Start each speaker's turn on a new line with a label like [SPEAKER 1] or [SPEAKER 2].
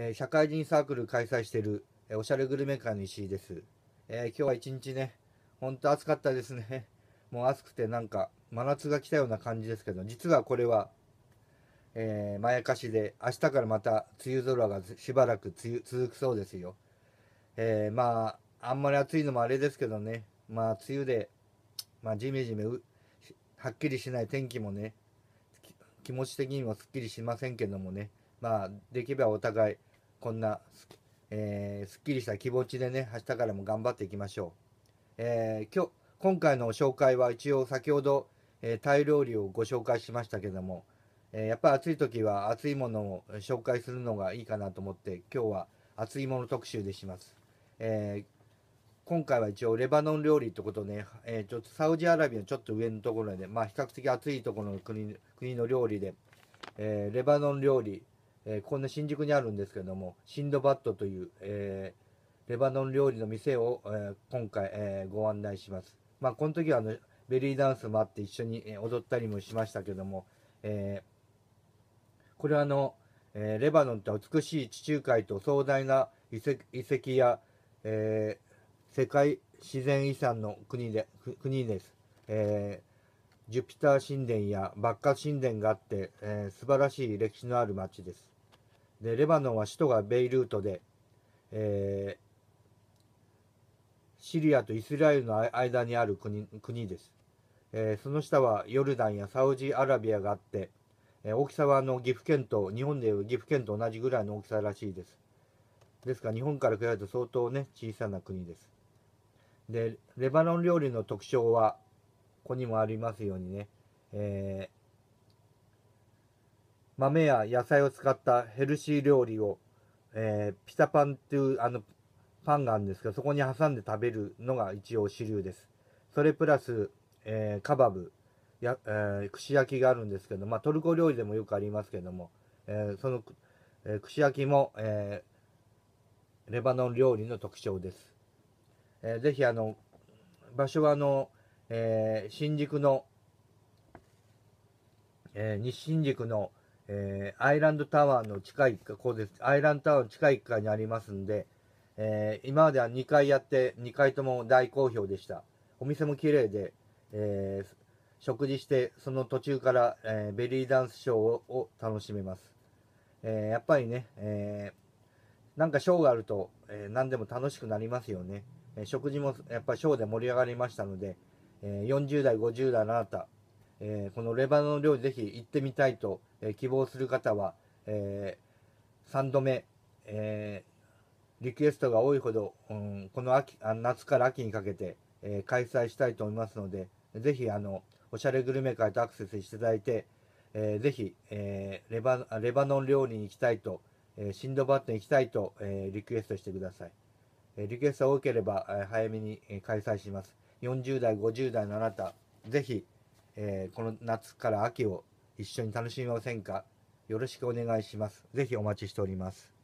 [SPEAKER 1] えー、社会人サークル開催してる、えー、おしゃれグルメ会の石井です。えー、今日は一日ね、ほんと暑かったですね。もう暑くてなんか真夏が来たような感じですけど、実はこれは、えー、まやかしで、明日からまた梅雨空がしばらく梅雨続くそうですよ。えー、まあ、あんまり暑いのもあれですけどね、まあ梅雨で、まあじめじめはっきりしない天気もね、気持ち的にもすっきりしませんけどもね、まあできればお互いこんな、えー、すっきりした気持ちでね、明日からも頑張っていきましょう。えー、今日、今回の紹介は一応先ほど、えー、タイ料理をご紹介しましたけども、えー、やっぱり暑い時は熱いものを紹介するのがいいかなと思って、今日は熱いもの特集でします。えー今回は一応レバノン料理ってことね、えー、ちょっとサウジアラビアのちょっと上のところで、まあ比較的暑いところの国国の料理で、えー、レバノン料理、えー、こんな新宿にあるんですけども、シンドバッドという、えー、レバノン料理の店を、えー、今回、えー、ご案内します。まあ、この時はあのベリーダンスもあって一緒に踊ったりもしましたけども、えー、これはあの、えー、レバノンって美しい地中海と壮大な遺跡遺跡や、えー、世界自然遺産の国で国です、えジュピター神殿やバッカ神殿があって、えー、素晴らしい歴史のある町です。でレバノンは首都がベイルートで、えー、シリアとイスラエルの間にある国国です、えー、その下はヨルダンやサウジアラビアがあって、えー、大きさはあの岐阜県と日本でいう岐阜県と同じぐらいの大きさらしいですですから日本から比べると相当ね小さな国ですでレバノン料理の特徴はここにもありますようにね、えー豆や野菜を使ったヘルシー料理を、えー、ピタパンっていうあのパンがあるんですけど、そこに挟んで食べるのが一応主流です。それプラス、えー、カバブや、えー、串焼きがあるんですけど、まあ、トルコ料理でもよくありますけども、えその、え串焼きも、えレバノン料理の特徴です。えー、ぜひあの、場所はあの、え新宿の、え西新宿の、えー、アイランドタワーの地下1階、こうです。アイランドタワーの地下1階にありますんで、えー、今までは2回やって、2回とも大好評でした。お店も綺麗で、えー、食事して、その途中から、えー、ベリーダンスショーをを楽しめます。えやっぱりね、えなんかショーがあると、え何でも楽しくなりますよね。え食事もやっぱりショーで盛り上がりましたので、え40代、50代のあなた、えー、このレバノン料理ぜひ行ってみたいと、えー、希望する方は、えー、3度目、えリクエストが多いほど、うん、この秋あ夏から秋にかけて、え開催したいと思いますので、ぜひあのおしゃれグルメ会とアクセスしていただいて、えー、ぜひ、えレバレバノン料理に行きたいと、えシンドバッドに行きたいと、えリクエストしてください。えリクエストが多ければ、え早めに、え開催します。40代、50代のあなた、ぜひ、えー、この夏から秋を一緒に楽しみませんかよろしくお願いします。ぜひお待ちしております。